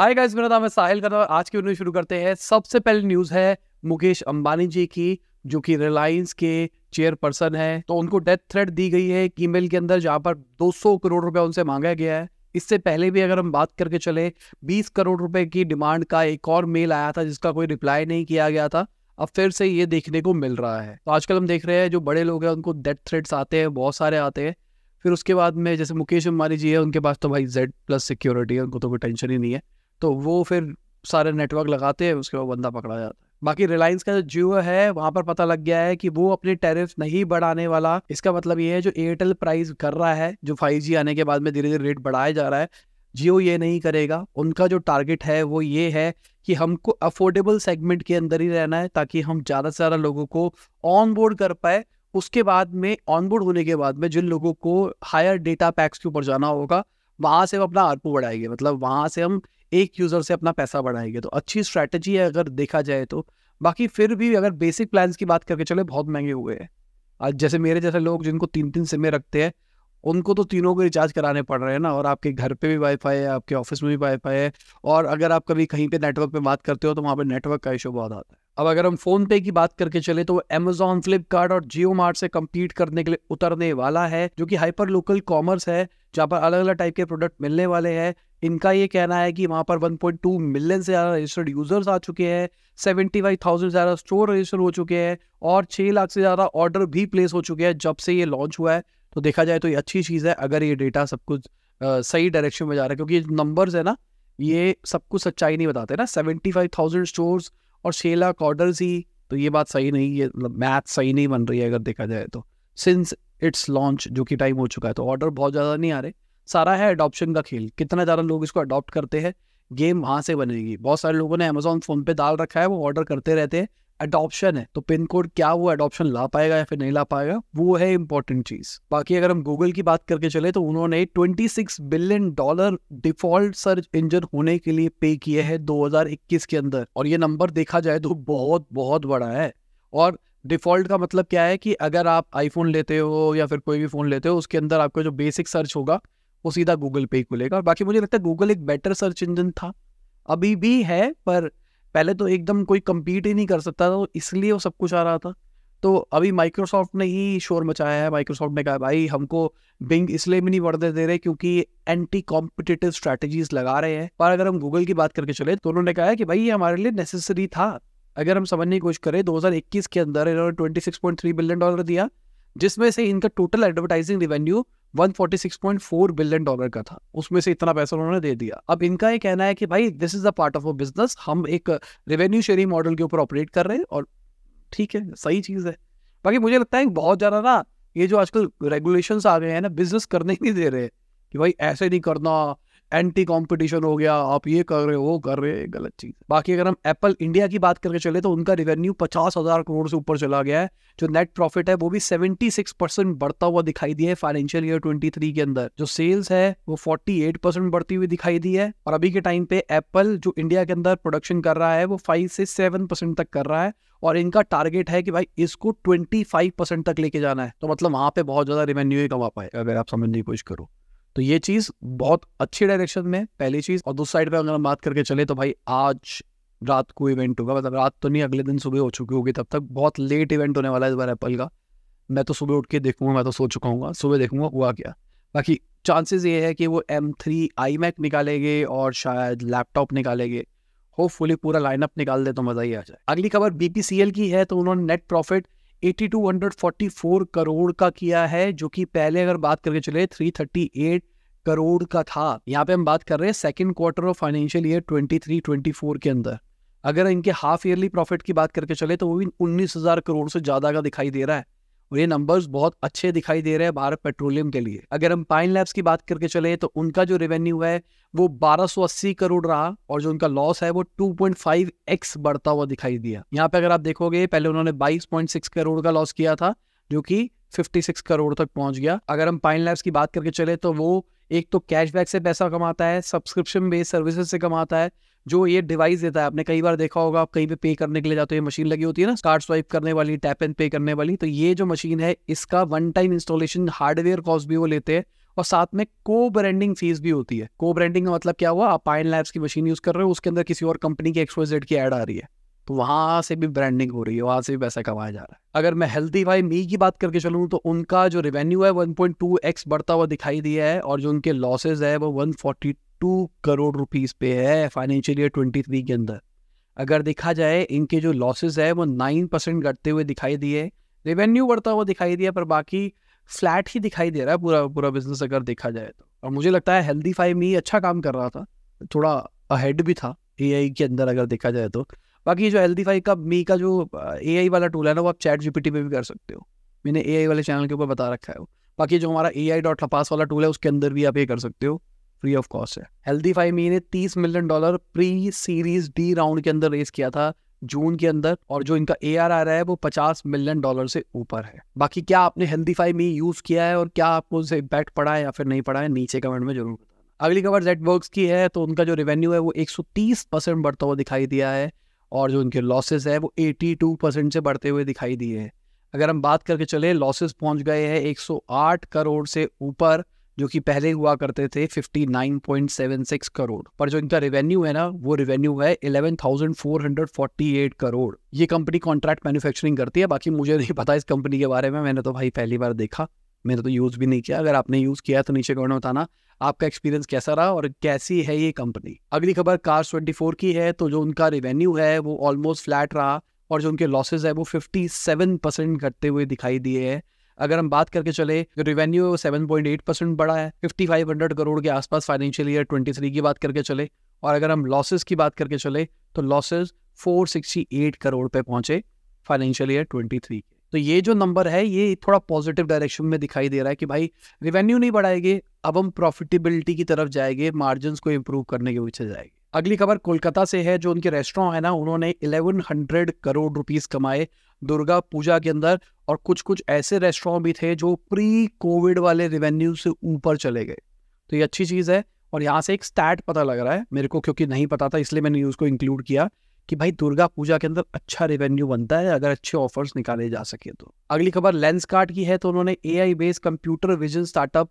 hi guys मेरा नाम है साहिल करना आज की वीडियो शुरू करते हैं सबसे पहले न्यूज़ है मुकेश अंबानी जी की जो कि रिलायंस के चेयरपर्सन है तो उनको डेथ थ्रेट दी गई है एक ईमेल के अंदर जहां पर 200 करोड़ रुपया उनसे मांगा गया है इससे पहले भी अगर हम बात करके चले 20 करोड़ रुपए की डिमांड का एक और मेल आया था जिसका कोई रिप्लाई नहीं किया गया था अब फिर से ये देखने को मिल रहा है तो आजकल हम देख रहे हैं जो बड़े लोग हैं उनको डेथ थ्रेट्स आते हैं बहुत सारे आते हैं फिर उसके बाद में जैसे मुकेश अंबानी जी है उनके पास तो भाई जेड प्लस सिक्योरिटी है उनको तो कोई टेंशन ही नहीं है तो वो फिर सारे नेटवर्क लगाते हैं उसके बाद बंदा पकड़ा जाता है बाकी रिलायंस का जो जियो है वहां पर पता लग गया है कि वो अपने टैरिफ नहीं बढ़ाने वाला इसका मतलब ये है जो एयरटेल प्राइस कर रहा है जो फाइव आने के बाद में धीरे धीरे रेट बढ़ाया जा रहा है जियो ये नहीं करेगा उनका जो टारगेट है वो ये है कि हमको अफोर्डेबल सेगमेंट के अंदर ही रहना है ताकि हम ज़्यादा से ज़्यादा लोगों को ऑन बोर्ड कर पाए उसके बाद में ऑन बोर्ड होने के बाद में जिन लोगों को हायर डेटा पैक्स के ऊपर जाना होगा वहाँ से हम अपना आरपू बढ़ाएंगे मतलब वहाँ से हम एक यूज़र से अपना पैसा बढ़ाएंगे तो अच्छी स्ट्रैटेजी है अगर देखा जाए तो बाकी फिर भी अगर बेसिक प्लान्स की बात करके चले बहुत महंगे हुए हैं आज जैसे मेरे जैसे लोग जिनको तीन तीन सिमें रखते हैं उनको तो तीनों को रिचार्ज कराने पड़ रहे हैं ना और आपके घर पे भी वाईफाई है आपके ऑफिस में भी वाईफाई है और अगर आप कभी कहीं पे नेटवर्क पे बात करते हो तो वहाँ पे नेटवर्क का इशू बहुत आता है अब अगर हम फ़ोन पे की बात करके चले तो एमेजॉन फ्लिपकार्ट और जियो मार्ट से कम्पीट करने के लिए उतरने वाला है जो कि हाइपर लोकल कॉमर्स है जहाँ पर अलग अलग टाइप के प्रोडक्ट मिलने वाले हैं इनका ये कहना है कि वहाँ पर 1.2 मिलियन से ज़्यादा रजिस्टर्ड यूज़र्स आ चुके हैं 75,000 से ज़्यादा स्टोर रजिस्टर हो चुके हैं और 6 लाख से ज़्यादा ऑर्डर भी प्लेस हो चुके हैं जब से ये लॉन्च हुआ है तो देखा जाए तो ये अच्छी चीज़ है अगर ये डेटा सब कुछ आ, सही डायरेक्शन में जा रहा है क्योंकि नंबर्स है ना ये सब कुछ सच्चाई नहीं बताते ना सेवेंटी फाइव थाउजेंड स्टोर्स और शेला कॉर्डर्स ही तो ये बात सही नहीं है मतलब मैथ सही नहीं बन रही है अगर देखा जाए तो सिंस इट्स लॉन्च जो कि टाइम हो चुका है तो ऑर्डर बहुत ज़्यादा नहीं आ रहे सारा है अडॉप्शन का खेल कितना ज़्यादा लोग इसको अडॉप्ट करते हैं गेम वहाँ से बनेगी बहुत सारे लोगों ने अमेजोन फ़ोन पे डाल रखा है वो ऑर्डर करते रहते हैं अडॉप्शन है तो पिन कोड क्या वो अडॉप्शन ला पाएगा या फिर नहीं ला पाएगा वो है इंपॉर्टेंट चीज बाकी अगर हम गूगल की बात करके चले तो उन्होंने 26 billion dollar default search engine होने के लिए पे किए हैं 2021 के अंदर और ये नंबर देखा जाए तो बहुत बहुत बड़ा है और डिफॉल्ट का मतलब क्या है कि अगर आप आईफोन लेते हो या फिर कोई भी फ़ोन लेते हो उसके अंदर आपका जो बेसिक सर्च होगा वो सीधा गूगल पे ही खुलेगा बाकी मुझे लगता है गूगल एक बेटर सर्च इंजन था अभी भी है पर पहले तो एकदम कोई कम्पीट ही नहीं कर सकता था तो इसलिए वो सब कुछ आ रहा था तो अभी माइक्रोसॉफ्ट ने ही शोर मचाया है माइक्रोसॉफ्ट ने कहा भाई हमको बिंग इसलिए भी नहीं बढ़ने दे रहे क्योंकि एंटी कॉम्पिटेटिव स्ट्रैटेजीज लगा रहे हैं पर अगर हम गूगल की बात करके चले तो उन्होंने कहा कि भाई ये हमारे लिए नेसेसरी था अगर हम समझने की कोशिश करें 2021 के अंदर इन्होंने 26.3 बिलियन डॉलर दिया जिसमें से इनका total advertising revenue 146.4 billion dollar का था उसमें से इतना पैसा उन्होंने दे दिया अब इनका ये कहना है कि भाई this is a part of a business हम एक रेवेन्यू शेयरिंग मॉडल के ऊपर ऑपरेट कर रहे हैं और ठीक है सही चीज़ है बाकी मुझे लगता है बहुत ज़्यादा ना ये जो आजकल रेगुलेशन आ गए हैं ना बिजनेस करने ही नहीं दे रहे कि भाई ऐसे नहीं करना एंटी कंपटीशन हो गया आप ये कर रहे हो वो कर रहे हैं गलत चीज़ बाकी अगर हम एप्पल इंडिया की बात करके चले तो उनका रेवेन्यू पचास हज़ार करोड़ से ऊपर चला गया है जो नेट प्रॉफिट है वो भी सेवेंटी सिक्स परसेंट बढ़ता हुआ दिखाई दिया है फाइनेंशियल ईयर ट्वेंटी थ्री के अंदर जो सेल्स है वो फोर्टी एट परसेंट बढ़ती हुई दिखाई दी है और अभी के टाइम पे एप्पल जो इंडिया के अंदर प्रोडक्शन कर रहा है वो फाइव से सेवन परसेंट तक कर रहा है और इनका टारगेट है कि भाई इसको फाइव परसेंट तक लेके जाना है तो मतलब वहां पे बहुत ज्यादा रेवेन्यू ही कमा पाए अगर आप समझने की कोशिश करो तो ये चीज बहुत अच्छी डायरेक्शन में पहली चीज और दूसरी साइड पे अगर हम बात करके चले तो भाई आज रात को इवेंट होगा मतलब रात तो नहीं अगले दिन सुबह हो चुकी होगी तब तक बहुत लेट इवेंट होने वाला है इस बार एप्पल का मैं तो सुबह उठ के देखूंगा मैं तो सो चुका हूँ सुबह देखूंगा हुआ क्या बाकी चांसेस ये है कि वो एम थ्री आई मैक निकालेंगे और शायद लैपटॉप निकालेंगे होपफुली पूरा लाइनअप निकाल दे तो मज़ा ही आ जाए अगली खबर बीपीसीएल की है तो उन्होंने नेट प्रॉफिट 8244 करोड़ का किया है जो कि पहले अगर बात करके चले 338 करोड़ का था यहाँ पे हम बात कर रहे हैं second quarter of financial year 23 24 के अंदर अगर इनके हाफ ईयरली प्रॉफिट की बात करके चले तो वो भी उन्नीस हजार करोड़ से ज्यादा का दिखाई दे रहा है और ये नंबर्स बहुत अच्छे दिखाई दे रहे हैं भारत पेट्रोलियम के लिए अगर हम पाइन लैब्स की बात करके चले तो उनका जो रेवेन्यू है वो 1280 करोड़ रहा और जो उनका लॉस है वो 2.5x बढ़ता हुआ दिखाई दिया यहाँ पे अगर आप देखोगे पहले उन्होंने 22.6 करोड़ का लॉस किया था जो कि 56 करोड़ तक पहुंच गया अगर हम पाइन लैब्स की बात करके चले तो वो एक तो कैशबैक से पैसा कमाता है सब्सक्रिप्शन बेस्ड सर्विसेज से कमाता है जो ये डिवाइस देता है आपने कई बार देखा होगा आप कहीं पे पे करने के लिए जाते हो ये मशीन लगी होती है ना कार्ड स्वाइप करने वाली टैप एंड पे करने वाली तो ये जो मशीन है इसका one time installation hardware cost भी वो लेते हैं और साथ में को ब्रांडिंग फीस भी होती है को ब्रांडिंग का मतलब क्या हुआ आप पाइन लैब्स की मशीन यूज कर रहे हो उसके अंदर किसी और कंपनी की एक्सपोजेड की एड आ रही है तो वहाँ से भी ब्रांडिंग हो रही है वहाँ से भी पैसा कमाया जा रहा है अगर मैं हेल्थी भाई मी की बात करके चलूँ तो उनका जो रेवेन्यू है 1.2x बढ़ता हुआ दिखाई दिया है और जो उनके लॉसेज है वो 142 करोड़ रुपीज़ पे है फाइनेंशियल ईयर थ्री के अंदर अगर देखा जाए इनके जो लॉसेज है वो नाइन परसेंट घटते हुए दिखाई दिए रेवेन्यू बढ़ता हुआ दिखाई दिया पर बाकी फ्लैट ही दिखाई दे रहा है पूरा पूरा बिजनेस अगर देखा जाए तो और मुझे लगता है हेल्दी फाइव मी अच्छा काम कर रहा था थोड़ा अहेड भी था ए के अंदर अगर देखा जाए तो बाकी जो एल का मी का जो ए वाला टूल है ना वो आप चैट जीपीटी में भी कर सकते हो मैंने ए वाले चैनल के ऊपर बता रखा है बाकी जो हमारा ए आई डॉट लपास वाला टूल है उसके अंदर भी आप ये कर सकते हो फ्री ऑफ कॉस्ट है हेल्थीफाई मी ने तीस million dollar pre series D round के अंदर रेस किया था जून के अंदर और जो इनका ए आर आ रहा है वो पचास मिलियन डॉलर से ऊपर है बाकी क्या आपने हेल्दी फाई मी यूज किया है और क्या आपको उससे इम्पैक्ट पड़ा है या फिर नहीं पड़ा है नीचे कमेंट में जरूर अगली खबर जेटवर्क की है तो उनका जो रेवेन्यू है वो तीस परसेंट बढ़ता हुआ दिखाई दिया है और जो उनके लॉसेज है वो 82 परसेंट से बढ़ते हुए दिखाई दिए हैं अगर हम बात करके चले लॉसेज पहुंच गए हैं 108 करोड़ से ऊपर जो कि पहले हुआ करते थे 59.76 करोड़ पर जो इनका रेवेन्यू है ना वो रेवेन्यू है 11,448 करोड़ ये कंपनी कॉन्ट्रैक्ट मैन्युफैक्चरिंग करती है बाकी मुझे नहीं पता इस कंपनी के बारे में मैंने तो भाई पहली बार देखा मैंने तो यूज़ भी नहीं किया अगर आपने यूज़ किया तो नीचे कमेंट बताना आपका एक्सपीरियंस कैसा रहा और कैसी है ये कंपनी अगली खबर कार्स ट्वेंटी फोर की है तो जो उनका रेवेन्यू है वो ऑलमोस्ट फ्लैट रहा और जो उनके लॉसेज है वो फिफ्टी सेवन परसेंट घटते हुए दिखाई दिए हैं अगर हम बात करके चले जो रेवेन्यू है वो सेवन पॉइंट एट परसेंट बढ़ा है फिफ्टी फाइव हंड्रेड करोड़ के आसपास फाइनेंशियल ईयर ट्वेंटी थ्री की बात करके चले और अगर हम लॉसेज की बात करके चले तो losses four sixty eight crore पे पहुंचे फाइनेंशियल ईयर ट्वेंटी थ्री के तो ये जो नंबर है ये थोड़ा पॉजिटिव डायरेक्शन में दिखाई दे रहा है कि भाई रेवेन्यू नहीं बढ़ाएंगे अब हम प्रॉफिटेबिलिटी की तरफ जाएंगे मार्जिन को इम्प्रूव करने के पीछे जाएंगे अगली खबर कोलकाता से है जो उनके रेस्टोरेंट है ना उन्होंने 1100 करोड़ रुपीस कमाए दुर्गा पूजा के अंदर और कुछ कुछ ऐसे रेस्टोरेंट भी थे जो प्री कोविड वाले रेवेन्यू से ऊपर चले गए तो ये अच्छी चीज़ है और यहाँ से एक स्टैट पता लग रहा है मेरे को क्योंकि नहीं पता था इसलिए मैंने न्यूज़ को इंक्लूड किया कि भाई दुर्गा पूजा के अंदर अच्छा रेवेन्यू बनता है अगर अच्छे ऑफर्स निकाले जा सके तो अगली खबर लेंस कार्ड की है तो उन्होंने A I based computer vision startup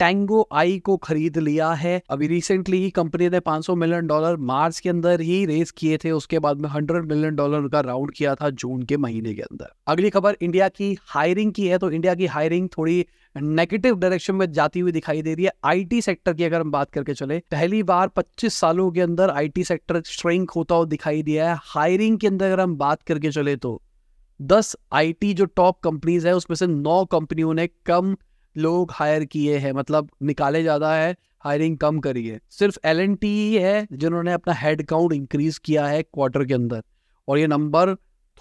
Tango Eye को खरीद लिया है अभी रिसेंटली ही कंपनी ने 500 मिलियन डॉलर मार्च के अंदर ही रेस किए थे उसके बाद में 100 मिलियन डॉलर का राउंड किया था जून के महीने के अंदर अगली खबर इंडिया की हायरिंग की है तो इंडिया की हायरिंग थोड़ी नेगेटिव डायरेक्शन में जाती हुई दिखाई दे रही है आईटी सेक्टर की अगर हम बात करके चले पहली बार 25 सालों के अंदर आईटी सेक्टर श्रिंक होता हुआ दिखाई दिया है हायरिंग के अंदर अगर हम बात करके चले तो 10 आईटी जो टॉप कंपनीज है उसमें से नौ कंपनियों ने कम लोग हायर किए हैं मतलब निकाले ज़्यादा है हायरिंग कम करी है सिर्फ एल एन टी ही है जिन्होंने अपना हेड काउंट इंक्रीज किया है क्वार्टर के अंदर और ये नंबर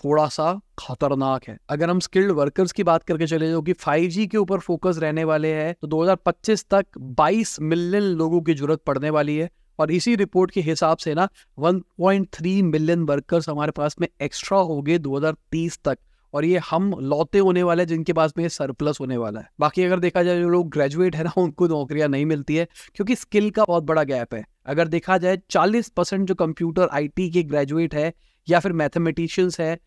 थोड़ा सा खतरनाक है अगर हम स्किल्ड वर्कर्स की बात करके चले जो कि 5G के ऊपर फोकस रहने वाले हैं तो 2025 तक 22 मिलियन लोगों की जरूरत पड़ने वाली है और इसी रिपोर्ट के हिसाब से ना 1.3 मिलियन वर्कर्स हमारे पास में एक्स्ट्रा हो गए दो तक और ये हम लौते होने वाले हैं जिनके पास में ये सरप्लस होने वाला है बाकी अगर देखा जाए जो लोग ग्रेजुएट है ना उनको नौकरियां नहीं मिलती है क्योंकि स्किल का बहुत बड़ा गैप है अगर देखा जाए 40 परसेंट जो कंप्यूटर आईटी के ग्रेजुएट है या फिर मैथमेटिशियंस है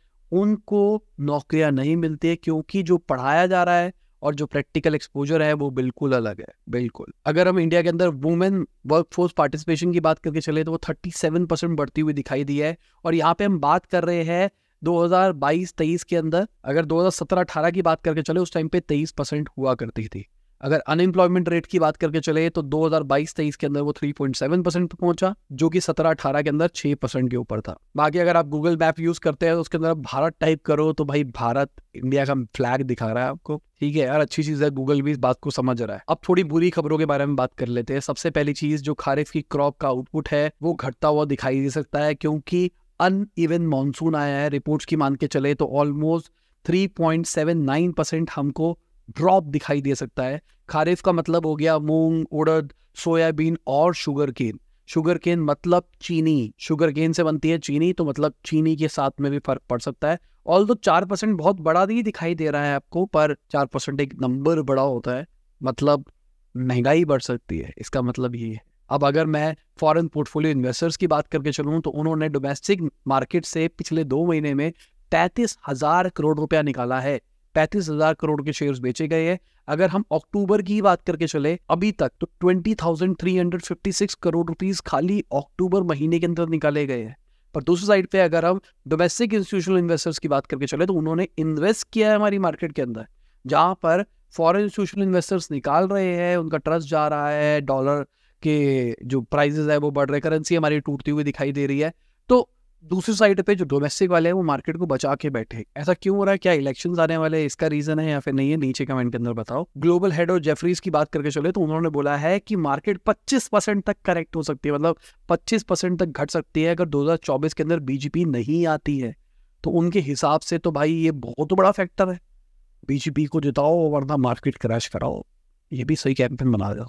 उनको नौकरियां नहीं मिलती है क्योंकि जो पढ़ाया जा रहा है और जो प्रैक्टिकल एक्सपोजर है वो बिल्कुल अलग है बिल्कुल अगर हम इंडिया के अंदर वुमेन वर्कफोर्स पार्टिसिपेशन की बात करके चले तो वो 37 परसेंट बढ़ती हुई दिखाई दी है और यहाँ पे हम बात कर रहे हैं 2022-23 के अंदर अगर 2017-18 की बात करके चले उस टाइम पे 23 परसेंट हुआ करती थी अगर अनएम्प्लॉयमेंट रेट की बात करके चले तो 2022-23 के अंदर वो 3.7 परसेंट पर पहुंचा जो कि 17-18 के अंदर 6 परसेंट के ऊपर था बाकी अगर आप गूगल मैप यूज करते हैं तो उसके अंदर भारत टाइप करो तो भाई भारत इंडिया का फ्लैग दिखा रहा है आपको ठीक है यार अच्छी चीज है गूगल भी इस बात को समझ रहा है अब थोड़ी बुरी खबरों के बारे में बात कर लेते हैं सबसे पहली चीज जो खारिफ की क्रॉप का आउटपुट है वो घटता हुआ दिखाई दे सकता है क्योंकि अन इवन मानसून आया है रिपोर्ट्स की मान के चले तो ऑलमोस्ट 3.79 परसेंट हमको ड्रॉप दिखाई दे सकता है खारिफ का मतलब हो गया मूंग उड़द सोयाबीन और शुगर केन शुगर केन मतलब चीनी शुगर केन से बनती है चीनी तो मतलब चीनी के साथ में भी फर्क पड़ सकता है ऑल दो चार परसेंट बहुत बड़ा नहीं दिखाई दे रहा है आपको पर चार परसेंट एक नंबर बड़ा होता है मतलब महंगाई बढ़ सकती है इसका मतलब ये है अब अगर मैं फॉरेन पोर्टफोलियो इन्वेस्टर्स की बात करके चलूँ तो उन्होंने डोमेस्टिक मार्केट से पिछले दो महीने में पैंतीस हजार करोड़ रुपया निकाला है पैंतीस हजार करोड़ के शेयर्स बेचे गए हैं अगर हम अक्टूबर की बात करके चले अभी तक तो twenty thousand three hundred fifty six crore rupees खाली अक्टूबर महीने के अंदर निकाले गए हैं पर दूसरी साइड पे अगर हम डोमेस्टिक इंस्टीट्यूशनल इन्वेस्टर्स की बात करके चले तो उन्होंने इन्वेस्ट किया है हमारी मार्केट के अंदर जहाँ पर फॉरेन इंस्टीट्यूशनल इन्वेस्टर्स निकाल रहे हैं उनका ट्रस्ट जा रहा है डॉलर कि जो प्राइजेज है वो बढ़ रहे करेंसी हमारी टूटती हुई दिखाई दे रही है तो दूसरी साइड पे जो डोमेस्टिक वाले हैं वो मार्केट को बचा के बैठे ऐसा क्यों हो रहा है क्या इलेक्शन आने वाले हैं इसका रीजन है या फिर नहीं है नीचे कमेंट के अंदर बताओ ग्लोबल हेड और जेफरीज की बात करके चले तो उन्होंने बोला है कि मार्केट 25 परसेंट तक करेक्ट हो सकती है मतलब 25 परसेंट तक घट सकती है अगर 2024 के अंदर बीजेपी नहीं आती है तो उनके हिसाब से तो भाई ये बहुत बड़ा फैक्टर है बीजेपी को जिताओ वरना मार्केट क्रैश कराओ ये भी सही कैंपेन बना जाओ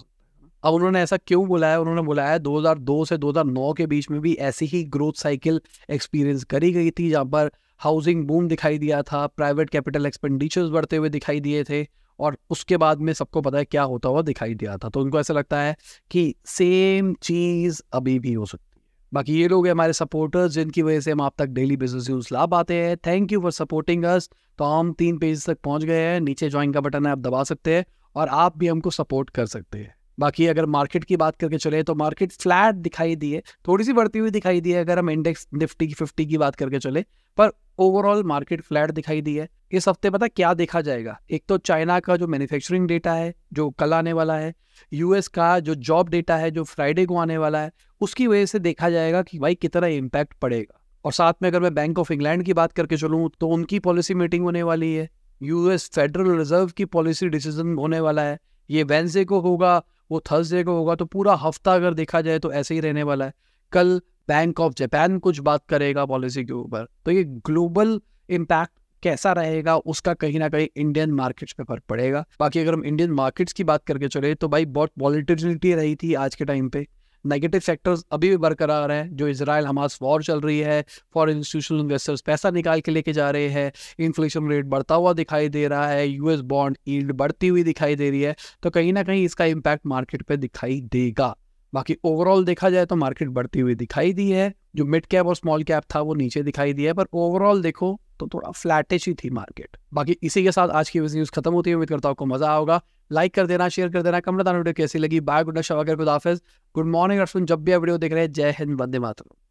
अब उन्होंने ऐसा क्यों बुलाया उन्होंने बुलाया 2002 से 2009 के बीच में भी ऐसी ही ग्रोथ साइकिल एक्सपीरियंस करी गई थी जहाँ पर हाउसिंग बूम दिखाई दिया था प्राइवेट कैपिटल एक्सपेंडिचर्स बढ़ते हुए दिखाई दिए थे और उसके बाद में सबको पता है क्या होता हुआ दिखाई दिया था तो उनको ऐसा लगता है कि सेम चीज़ अभी भी हो सकती है बाकी ये लोग हैं हमारे सपोर्टर्स जिनकी वजह से हम आप तक डेली बिजनेस न्यूज ला पाते हैं thank you for supporting us तो हम तीन पेज तक पहुंच गए हैं नीचे ज्वाइन का बटन है आप दबा सकते हैं और आप भी हमको सपोर्ट कर सकते हैं बाकी अगर मार्केट की बात करके चले तो मार्केट फ्लैट दिखाई दी है थोड़ी सी बढ़ती हुई दिखाई दी है अगर हम इंडेक्स निफ्टी की फिफ्टी की बात करके चले पर ओवरऑल मार्केट फ्लैट दिखाई दी है इस हफ्ते पता क्या देखा जाएगा एक तो चाइना का जो मैन्युफैक्चरिंग डेटा है जो कल आने वाला है यूएस का जो जॉब डेटा है जो फ्राइडे को आने वाला है उसकी वजह से देखा जाएगा कि भाई कितना इम्पैक्ट पड़ेगा और साथ में अगर मैं बैंक ऑफ इंग्लैंड की बात करके चलूँ तो उनकी पॉलिसी मीटिंग होने वाली है यूएस फेडरल रिजर्व की पॉलिसी डिसीजन होने वाला है ये वेंसडे को होगा वो थर्सडे को होगा तो पूरा हफ्ता अगर देखा जाए तो ऐसे ही रहने वाला है कल बैंक ऑफ जापान कुछ बात करेगा पॉलिसी के ऊपर तो ये ग्लोबल इम्पैक्ट कैसा रहेगा उसका कहीं ना कहीं इंडियन मार्केट्स पे फर्क पड़ेगा बाकी अगर हम इंडियन मार्केट्स की बात करके चले तो भाई बहुत वॉलिटिलिटी रही थी आज के टाइम पे नेगेटिव फैक्टर्स अभी भी बरकरार हैं जो इसराइल हमास वॉर चल रही है फॉरन इंस्टीट्यूशनल इन्वेस्टर्स पैसा निकाल के लेके जा रहे हैं इन्फ्लेशन रेट बढ़ता हुआ दिखाई दे रहा है यूएस बॉन्ड ईल्ड बढ़ती हुई दिखाई दे रही है तो कहीं ना कहीं इसका इम्पैक्ट मार्केट पर दिखाई देगा बाकी ओवरऑल देखा जाए तो मार्केट बढ़ती हुई दिखाई दी है जो मिड कैप और स्मॉल कैप था वो नीचे दिखाई दिया है पर ओवरऑल देखो तो थोड़ा फ्लैटिश ही थी मार्केट बाकी इसी के साथ आज की न्यूज़ खत्म होती है उम्मीद करता हूँ आपको मजा आओगा लाइक कर देना शेयर कर देना कमेंट बताना वीडियो कैसी लगी बाय गुड नाइट वगैरह गुड हाफिज गुड मॉर्निंग अर्फिन जब भी आप वीडियो देख रहे हैं जय हिंद वंदे मातरम